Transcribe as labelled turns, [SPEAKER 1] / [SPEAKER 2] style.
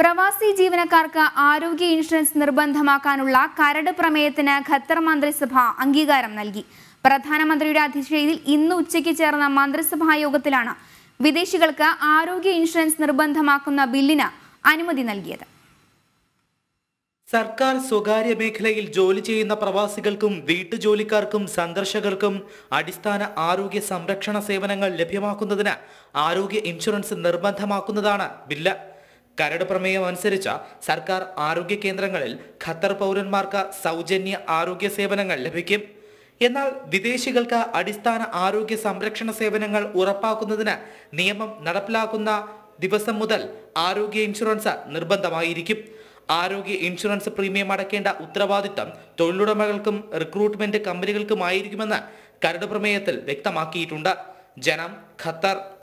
[SPEAKER 1] പ്രവാസി ജീവനക്കാർക്ക് ആരോഗ്യ ഇൻഷുറൻസ് നിർബന്ധമാക്കാനുള്ള കരട് പ്രമേയത്തിന് ഖത്തർ മന്ത്രിസഭ അംഗീകാരം നൽകി പ്രധാനമന്ത്രിയുടെ അധ്യക്ഷതയിൽ ഇന്ന് ഉച്ചയ്ക്ക് ചേർന്ന മന്ത്രിസഭാ യോഗത്തിലാണ് വിദേശികൾക്ക് ആരോഗ്യ ഇൻഷുറൻസ് നിർബന്ധമാക്കുന്ന ബില്ലിന് അനുമതി നൽകിയത്
[SPEAKER 2] സർക്കാർ സ്വകാര്യ മേഖലയിൽ ജോലി ചെയ്യുന്ന
[SPEAKER 3] പ്രവാസികൾക്കും വീട്ടുജോലിക്കാർക്കും സന്ദർശകർക്കും അടിസ്ഥാന ആരോഗ്യ സംരക്ഷണ സേവനങ്ങൾ ലഭ്യമാക്കുന്നതിന് ആരോഗ്യ ഇൻഷുറൻസ് നിർബന്ധമാക്കുന്നതാണ് ബില്ല് കരട് പ്രമേയം അനുസരിച്ച് സർക്കാർ ആരോഗ്യ കേന്ദ്രങ്ങളിൽ ഖത്തർ പൗരന്മാർക്ക് സൗജന്യ ആരോഗ്യ സേവനങ്ങൾ ലഭിക്കും എന്നാൽ വിദേശികൾക്ക് അടിസ്ഥാന ആരോഗ്യ സംരക്ഷണ സേവനങ്ങൾ ഉറപ്പാക്കുന്നതിന് നിയമം നടപ്പിലാക്കുന്ന ദിവസം മുതൽ ആരോഗ്യ ഇൻഷുറൻസ് നിർബന്ധമായിരിക്കും ആരോഗ്യ ഇൻഷുറൻസ് പ്രീമിയം അടക്കേണ്ട ഉത്തരവാദിത്തം തൊഴിലുടമകൾക്കും റിക്രൂട്ട്മെന്റ് കമ്പനികൾക്കുമായിരിക്കുമെന്ന് കരട് പ്രമേയത്തിൽ വ്യക്തമാക്കിയിട്ടുണ്ട് ജനം ഖത്തർ